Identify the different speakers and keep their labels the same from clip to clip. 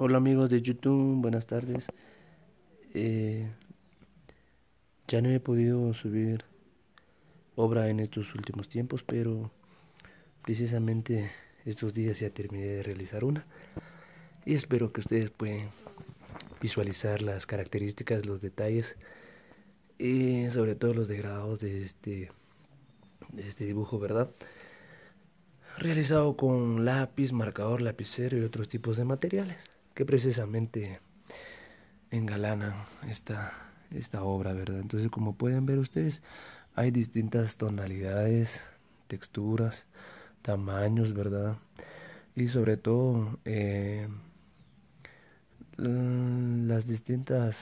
Speaker 1: Hola amigos de YouTube, buenas tardes. Eh, ya no he podido subir obra en estos últimos tiempos, pero precisamente estos días ya terminé de realizar una. Y espero que ustedes puedan visualizar las características, los detalles y sobre todo los degradados de este, de este dibujo, ¿verdad? Realizado con lápiz, marcador, lapicero y otros tipos de materiales que precisamente engalanan esta, esta obra, ¿verdad? Entonces, como pueden ver ustedes, hay distintas tonalidades, texturas, tamaños, ¿verdad? Y sobre todo, eh, las distintas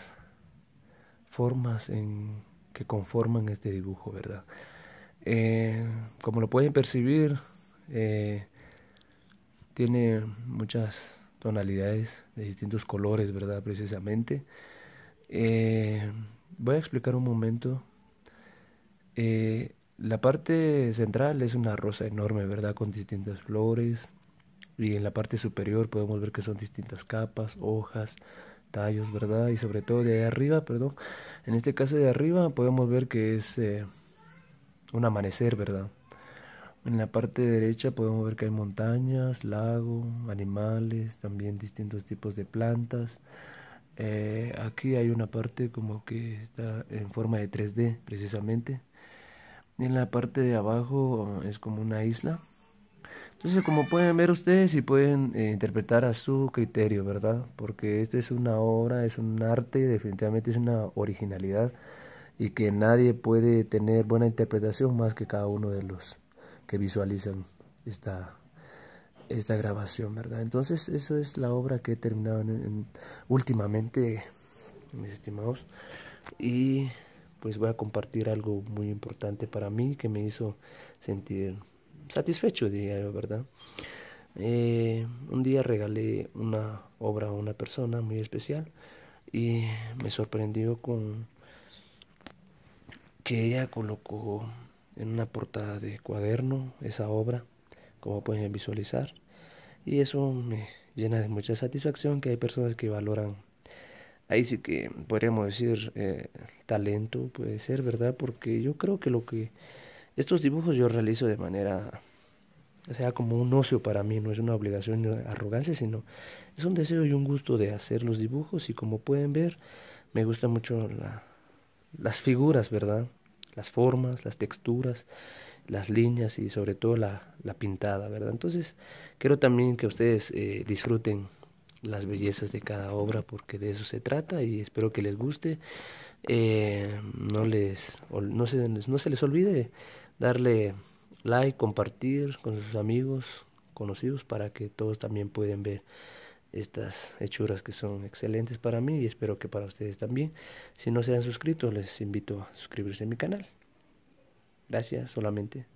Speaker 1: formas en que conforman este dibujo, ¿verdad? Eh, como lo pueden percibir, eh, tiene muchas tonalidades de distintos colores, ¿verdad? Precisamente. Eh, voy a explicar un momento. Eh, la parte central es una rosa enorme, ¿verdad? Con distintas flores. Y en la parte superior podemos ver que son distintas capas, hojas, tallos, ¿verdad? Y sobre todo de arriba, perdón. En este caso de arriba podemos ver que es eh, un amanecer, ¿verdad? En la parte derecha podemos ver que hay montañas, lago, animales, también distintos tipos de plantas. Eh, aquí hay una parte como que está en forma de 3D precisamente. En la parte de abajo es como una isla. Entonces como pueden ver ustedes y pueden eh, interpretar a su criterio, ¿verdad? Porque esto es una obra, es un arte, definitivamente es una originalidad y que nadie puede tener buena interpretación más que cada uno de los que visualizan esta, esta grabación, ¿verdad? Entonces, eso es la obra que he terminado últimamente, mis estimados. Y pues voy a compartir algo muy importante para mí que me hizo sentir satisfecho, diría yo, ¿verdad? Eh, un día regalé una obra a una persona muy especial y me sorprendió con que ella colocó en una portada de cuaderno esa obra, como pueden visualizar. Y eso me llena de mucha satisfacción que hay personas que valoran. Ahí sí que podríamos decir eh, talento, puede ser, ¿verdad? Porque yo creo que lo que... Estos dibujos yo realizo de manera o sea como un ocio para mí, no es una obligación ni arrogancia, sino es un deseo y un gusto de hacer los dibujos y como pueden ver, me gustan mucho las figuras, ¿verdad? las formas, las texturas, las líneas y sobre todo la, pintada, ¿verdad? Entonces, quiero también que ustedes eh, disfruten las bellezas de cada obra porque de eso se trata y espero que les guste. Eh, no, les, no, se, no se les olvide darle like, compartir con sus amigos, conocidos para que todos también puedan ver estas hechuras que son excelentes para mí y espero que para ustedes también. Si no se han suscrito, les invito a suscribirse a mi canal. Gracias solamente.